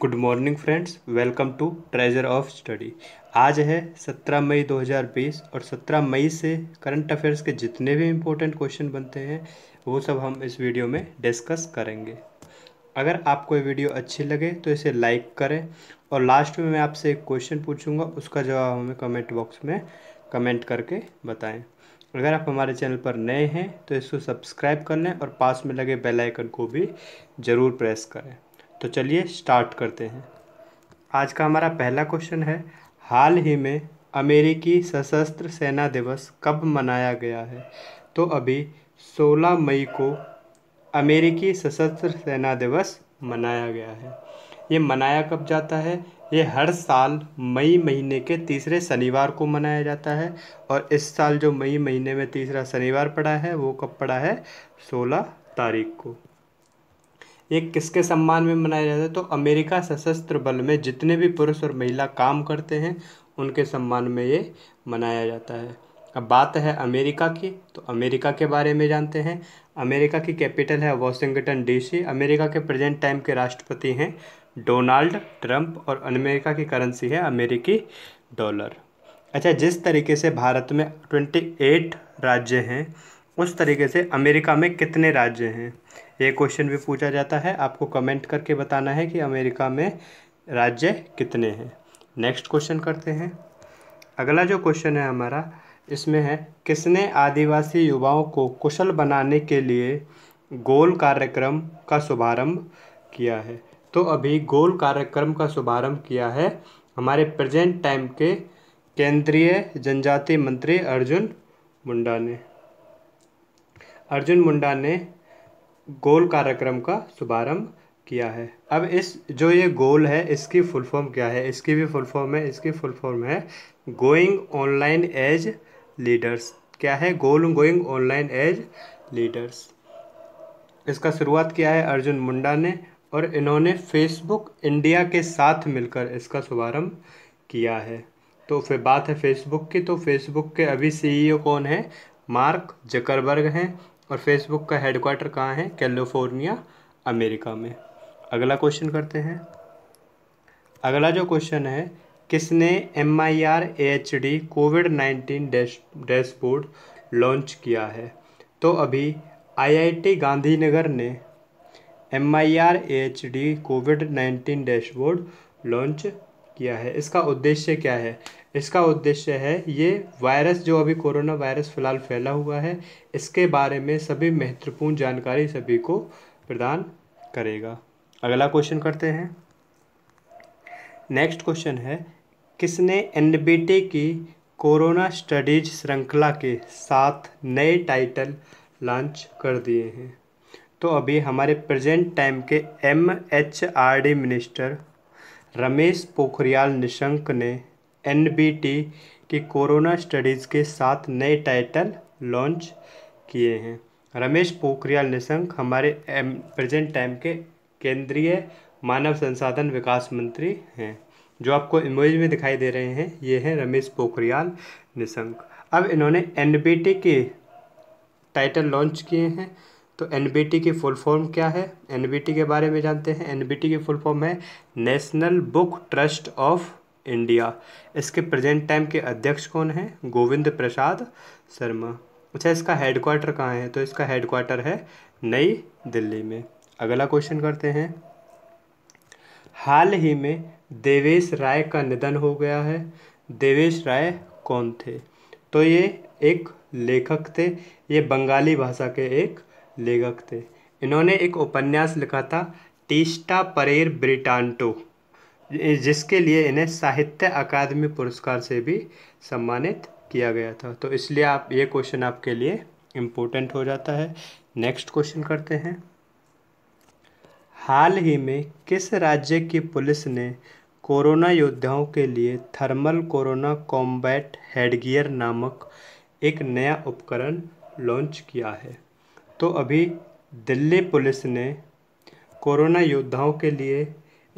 good morning friends welcome to treasure of study आज है 17 मई 2020 और 17 मई से करंट अफेयर्स के जितने भी इम्पोर्टेंट क्वेश्चन बनते हैं वो सब हम इस वीडियो में डिस्कस करेंगे अगर आपको ये वीडियो अच्छी लगे तो इसे लाइक करें और लास्ट में मैं आपसे एक क्वेश्चन पूछूंगा उसका जवाब हमें कमेंट बॉक्स में कमेंट करके बताएं अगर आप हमारे चैनल पर नए हैं तो इसको सब्सक्राइब कर लें और पास में लगे बेल आइकन को भी ज़रूर प्रेस करें तो चलिए स्टार्ट करते हैं आज का हमारा पहला क्वेश्चन है हाल ही में अमेरिकी सशस्त्र सेना दिवस कब मनाया गया है तो अभी 16 मई को अमेरिकी सशस्त्र सेना दिवस मनाया गया है ये मनाया कब जाता है ये हर साल मई महीने के तीसरे शनिवार को मनाया जाता है और इस साल जो मई महीने में तीसरा शनिवार पड़ा है वो कब पड़ा है 16 तारीख को ये किसके सम्मान में मनाया जाता है तो अमेरिका सशस्त्र बल में जितने भी पुरुष और महिला काम करते हैं उनके सम्मान में ये मनाया जाता है अब बात है अमेरिका की तो अमेरिका के बारे में जानते हैं अमेरिका की कैपिटल है वॉशिंगटन डीसी अमेरिका के प्रेजेंट टाइम के राष्ट्रपति हैं डोनाल्ड ट्रंप और अमेरिका की करेंसी है अमेरिकी डॉलर अच्छा जिस तरीके से भारत में ट्वेंटी एट राज्य हैं उस तरीके से अमेरिका में कितने राज्य हैं ये क्वेश्चन भी पूछा जाता है आपको कमेंट करके बताना है कि अमेरिका में राज्य कितने हैं नेक्स्ट क्वेश्चन करते हैं अगला जो क्वेश्चन है हमारा इसमें है किसने आदिवासी युवाओं को कुशल बनाने के लिए गोल कार्यक्रम का शुभारंभ किया है तो अभी गोल कार्यक्रम का शुभारंभ किया है हमारे प्रेजेंट टाइम के केंद्रीय जनजाति मंत्री अर्जुन मुंडा ने अर्जुन मुंडा ने गोल कार्यक्रम का शुभारंभ किया है अब इस जो ये गोल है इसकी फुल फॉर्म क्या है इसकी भी फुल फॉर्म है इसकी फुल फॉर्म है गोइंग ऑनलाइन एज लीडर्स क्या है goal going online as leaders इसका शुरुआत किया है अर्जुन मुंडा ने और इन्होंने फेसबुक इंडिया के साथ मिलकर इसका शुभारंभ किया है तो फिर बात है फेसबुक की तो फेसबुक के अभी सीईओ e कौन है मार्क जकरबर्ग हैं और फेसबुक का हेडक्वार्टर कहाँ है कैलिफोर्निया अमेरिका में अगला क्वेश्चन करते हैं अगला जो क्वेश्चन है किसने M I R H D COVID nineteen dashboard launch किया है तो अभी आईआईटी गांधीनगर ने M I R H D COVID nineteen dashboard launch किया है इसका उद्देश्य क्या है इसका उद्देश्य है ये वायरस जो अभी कोरोना वायरस फ़िलहाल फैला हुआ है इसके बारे में सभी महत्वपूर्ण जानकारी सभी को प्रदान करेगा अगला क्वेश्चन करते हैं नेक्स्ट क्वेश्चन है किसने एन की कोरोना स्टडीज श्रृंखला के साथ नए टाइटल लॉन्च कर दिए हैं तो अभी हमारे प्रेजेंट टाइम के M H R D minister Ramesh Pokhriyal Nishank ने एन की कोरोना स्टडीज़ के साथ नए टाइटल लॉन्च किए हैं रमेश पोखरियाल निशंक हमारे एम प्रेजेंट टाइम के केंद्रीय मानव संसाधन विकास मंत्री हैं जो आपको इमेज में दिखाई दे रहे हैं ये हैं रमेश पोखरियाल निशंक अब इन्होंने एन के टाइटल लॉन्च किए हैं तो एन की फुल फॉर्म क्या है एन के बारे में जानते हैं एन की फुल फॉर्म है national book trust of India इसके प्रेजेंट टाइम के अध्यक्ष कौन हैं गोविंद प्रसाद शर्मा अच्छा इसका हेडक्वार्टर कहाँ है तो इसका हेडक्वार्टर है नई दिल्ली में अगला क्वेश्चन करते हैं हाल ही में देवेश राय का निधन हो गया है देवेश राय कौन थे तो ये एक लेखक थे ये बंगाली भाषा के एक लेखक थे इन्होंने एक उपन्यास लिखा था टीस्टा परेर ब्रिटांटो जिसके लिए इन्हें साहित्य अकादमी पुरस्कार से भी सम्मानित किया गया था तो इसलिए आप ये क्वेश्चन आपके लिए इम्पोर्टेंट हो जाता है नेक्स्ट क्वेश्चन करते हैं हाल ही में किस राज्य की पुलिस ने कोरोना योद्धाओं के लिए थर्मल कोरोना कॉम्बैट हेडगियर नामक एक नया उपकरण लॉन्च किया है तो अभी दिल्ली पुलिस ने कोरोना योद्धाओं के लिए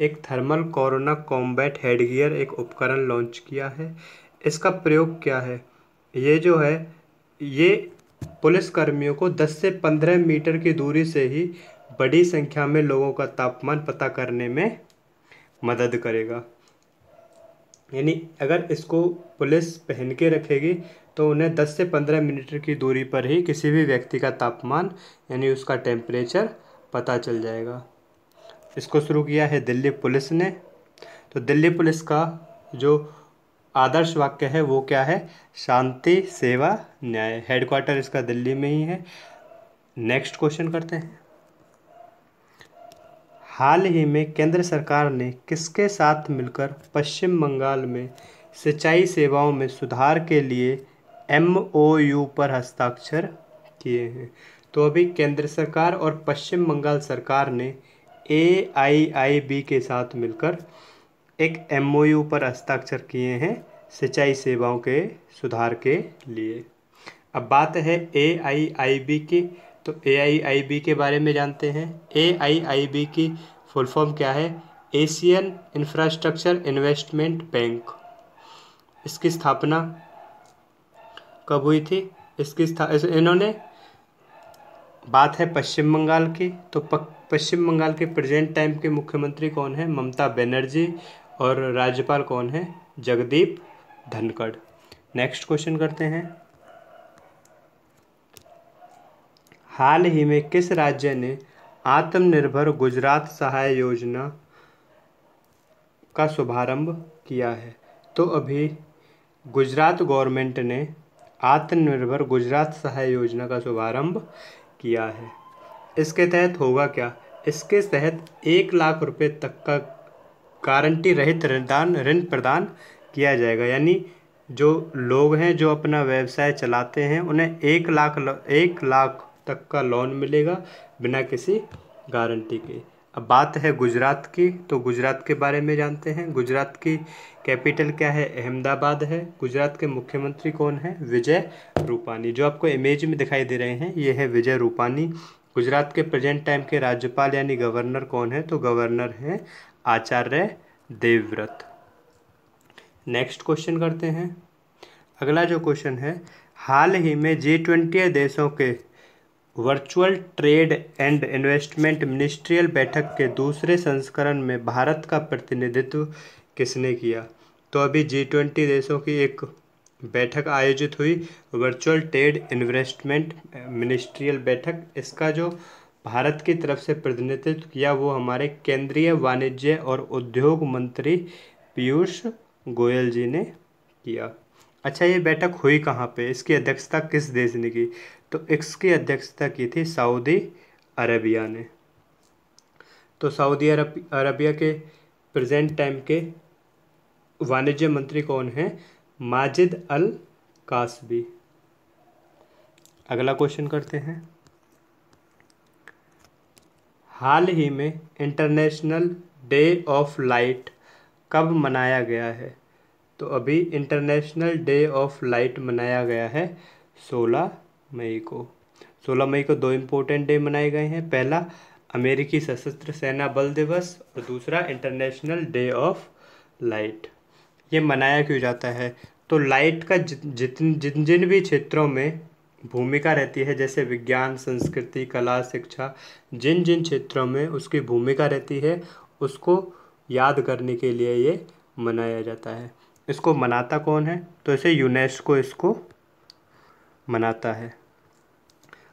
एक थर्मल कोरोना कॉम्बैट हेडगियर एक उपकरण लॉन्च किया है इसका प्रयोग क्या है ये जो है ये पुलिस कर्मियों को 10 से 15 मीटर की दूरी से ही बड़ी संख्या में लोगों का तापमान पता करने में मदद करेगा यानी अगर इसको पुलिस पहन के रखेगी तो उन्हें 10 से 15 मिनट की दूरी पर ही किसी भी व्यक्ति का तापमान यानी उसका टेम्परेचर पता चल जाएगा इसको शुरू किया है दिल्ली पुलिस ने तो दिल्ली पुलिस का जो आदर्श वाक्य है वो क्या है शांति सेवा न्याय हेडक्वार्टर इसका दिल्ली में ही है नेक्स्ट क्वेश्चन करते हैं हाल ही में केंद्र सरकार ने किसके साथ मिलकर पश्चिम बंगाल में सिंचाई सेवाओं में सुधार के लिए एम पर हस्ताक्षर किए हैं तो अभी केंद्र सरकार और पश्चिम बंगाल सरकार ने ए आई आई बी के साथ मिलकर एक यू पर हस्ताक्षर किए हैं सिंचाई सेवाओं के सुधार के लिए अब बात है ए आई आई बी की तो ए आई आई बी के बारे में जानते हैं ए आई आई बी की फुल फॉर्म क्या है एशियन इंफ्रास्ट्रक्चर इन्वेस्टमेंट बैंक इसकी स्थापना कब हुई थी इसकी इन्होंने बात है पश्चिम बंगाल की तो पक पश्चिम बंगाल के प्रेजेंट टाइम के मुख्यमंत्री कौन है ममता बनर्जी और राज्यपाल कौन है जगदीप धनखड़ नेक्स्ट क्वेश्चन करते हैं हाल ही में किस राज्य ने आत्मनिर्भर गुजरात सहाय योजना का शुभारंभ किया है तो अभी गुजरात गवर्नमेंट ने आत्मनिर्भर गुजरात सहाय योजना का शुभारंभ किया है इसके तहत होगा क्या इसके तहत एक लाख रुपए तक का गारंटी रहित ऋणदान ऋण प्रदान किया जाएगा यानी जो लोग हैं जो अपना व्यवसाय चलाते हैं उन्हें एक लाख एक लाख तक का लोन मिलेगा बिना किसी गारंटी के अब बात है गुजरात की तो गुजरात के बारे में जानते हैं गुजरात की कैपिटल क्या है अहमदाबाद है गुजरात के मुख्यमंत्री कौन है विजय रूपानी जो आपको इमेज में दिखाई दे रहे हैं ये है विजय रूपानी गुजरात के प्रेजेंट टाइम के राज्यपाल यानी गवर्नर कौन है तो गवर्नर हैं आचार्य देवव्रत नेक्स्ट क्वेश्चन करते हैं अगला जो क्वेश्चन है हाल ही में जी ट्वेंटी देशों के virtual trade and investment ministerial बैठक के दूसरे संस्करण में भारत का प्रतिनिधित्व किसने किया तो अभी जी ट्वेंटी देशों की एक बैठक आयोजित हुई वर्चुअल ट्रेड इन्वेस्टमेंट मिनिस्ट्रियल बैठक इसका जो भारत की तरफ से प्रतिनिधित्व किया वो हमारे केंद्रीय वाणिज्य और उद्योग मंत्री पीयूष गोयल जी ने किया अच्छा ये बैठक हुई कहाँ पे इसकी अध्यक्षता किस देश ने की तो इसकी अध्यक्षता की थी सऊदी अरबिया ने तो सऊदी अरब अरबिया के प्रेजेंट टाइम के वाणिज्य मंत्री कौन हैं माजिद अल कासबी अगला क्वेश्चन करते हैं हाल ही में इंटरनेशनल डे ऑफ लाइट कब मनाया गया है तो अभी इंटरनेशनल डे ऑफ लाइट मनाया गया है 16 मई को 16 मई को दो इम्पोर्टेंट डे मनाए गए हैं पहला अमेरिकी सशस्त्र सेना बल दिवस और दूसरा इंटरनेशनल डे ऑफ लाइट ये मनाया क्यों जाता है तो लाइट का जितन जिन जिन भी क्षेत्रों में भूमिका रहती है जैसे विज्ञान संस्कृति कला शिक्षा जिन जिन क्षेत्रों में उसकी भूमिका रहती है उसको याद करने के लिए ये मनाया जाता है इसको मनाता कौन है तो इसे यूनेस्को इसको मनाता है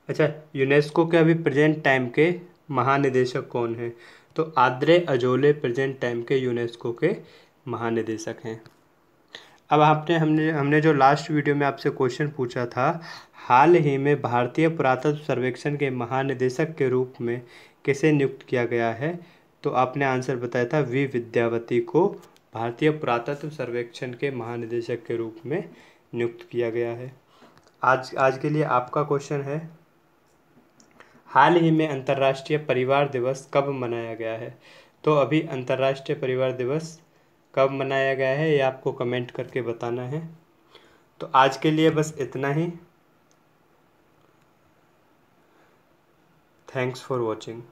अच्छा यूनेस्को के अभी प्रेजेंट टाइम के महानिदेशक कौन है तो आद्रे अजोले प्रेजेंट टाइम के यूनेस्को के महानिदेशक हैं अब आपने हमने हमने जो लास्ट वीडियो में आपसे क्वेश्चन पूछा था हाल ही में भारतीय पुरातत्व सर्वेक्षण के महानिदेशक के रूप में किसे नियुक्त किया गया है तो आपने आंसर बताया था वी विद्यावती को भारतीय पुरातत्व सर्वेक्षण के महानिदेशक के रूप में नियुक्त किया गया है आज आज के लिए आपका क्वेश्चन है हाल ही में अंतर्राष्ट्रीय परिवार दिवस कब मनाया गया है तो अभी अंतर्राष्ट्रीय परिवार दिवस कब मनाया गया है ये आपको कमेंट करके बताना है तो आज के लिए बस इतना ही थैंक्स फॉर वॉचिंग